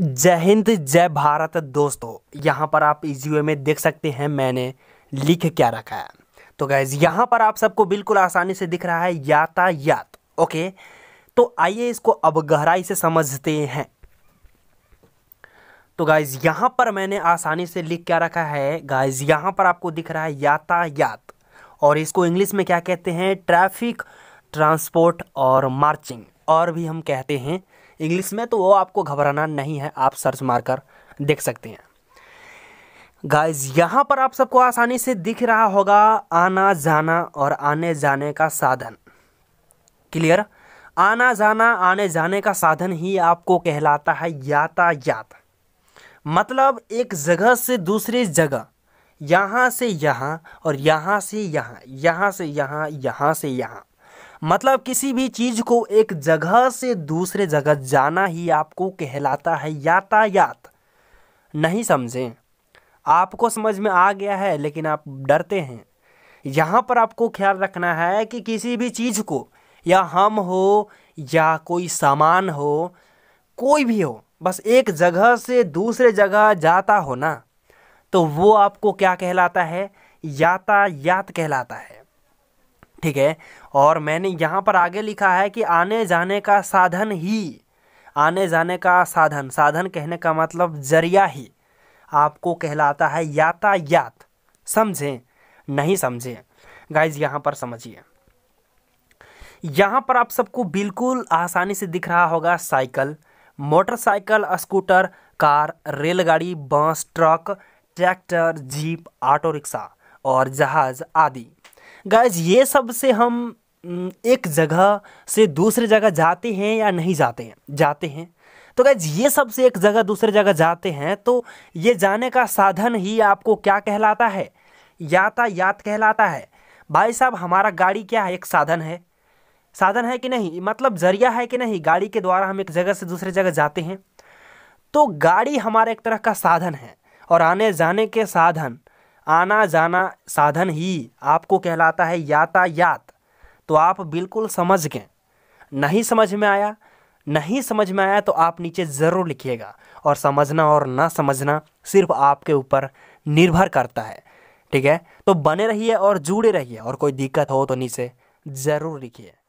जय हिंद जय भारत दोस्तों यहाँ पर आप इजी वे में देख सकते हैं मैंने लिख क्या रखा है तो गैज़ यहाँ पर आप सबको बिल्कुल आसानी से दिख रहा है यातायात ओके तो आइए इसको अब गहराई से समझते हैं तो गाइज यहाँ पर मैंने आसानी से लिख क्या रखा है गाइज यहाँ पर आपको दिख रहा है यातायात और इसको इंग्लिश में क्या कहते हैं ट्रैफिक ट्रांसपोर्ट और मार्चिंग और भी हम कहते हैं इंग्लिश में तो वो आपको घबराना नहीं है आप सर्च मारकर देख सकते हैं गाइज यहाँ पर आप सबको आसानी से दिख रहा होगा आना जाना और आने जाने का साधन क्लियर आना जाना आने जाने का साधन ही आपको कहलाता है यातायात मतलब एक जगह से दूसरी जगह यहाँ से यहाँ और यहाँ से यहाँ यहाँ से यहाँ यहाँ से यहाँ मतलब किसी भी चीज़ को एक जगह से दूसरे जगह जाना ही आपको कहलाता है यातायात नहीं समझें आपको समझ में आ गया है लेकिन आप डरते हैं यहाँ पर आपको ख्याल रखना है कि किसी भी चीज़ को या हम हो या कोई सामान हो कोई भी हो बस एक जगह से दूसरे जगह जाता हो ना तो वो आपको क्या कहलाता है यातायात कहलाता है ठीक है और मैंने यहाँ पर आगे लिखा है कि आने जाने का साधन ही आने जाने का साधन साधन कहने का मतलब जरिया ही आपको कहलाता है यातायात समझें नहीं समझें गाइज यहाँ पर समझिए यहाँ पर आप सबको बिल्कुल आसानी से दिख रहा होगा साइकिल मोटरसाइकिल स्कूटर कार रेलगाड़ी bus truck tractor jeep auto rickshaw और जहाज आदि गाइज ये सब से हम एक जगह से दूसरे जगह जाते हैं या नहीं जाते हैं जाते हैं तो गैज ये सब से एक जगह दूसरे जगह जाते हैं तो ये जाने का साधन ही आपको क्या कहलाता है यातायात कहलाता है भाई साहब हमारा गाड़ी क्या है एक साधन है साधन है कि नहीं मतलब जरिया है कि नहीं गाड़ी के द्वारा हम एक जगह से दूसरे जगह जाते हैं तो गाड़ी हमारा एक तरह का साधन है और आने जाने के साधन आना जाना साधन ही आपको कहलाता है यातायात तो आप बिल्कुल समझ गए नहीं समझ में आया नहीं समझ में आया तो आप नीचे ज़रूर लिखिएगा और समझना और ना समझना सिर्फ आपके ऊपर निर्भर करता है ठीक है तो बने रहिए और जुड़े रहिए और कोई दिक्कत हो तो नीचे ज़रूर लिखिए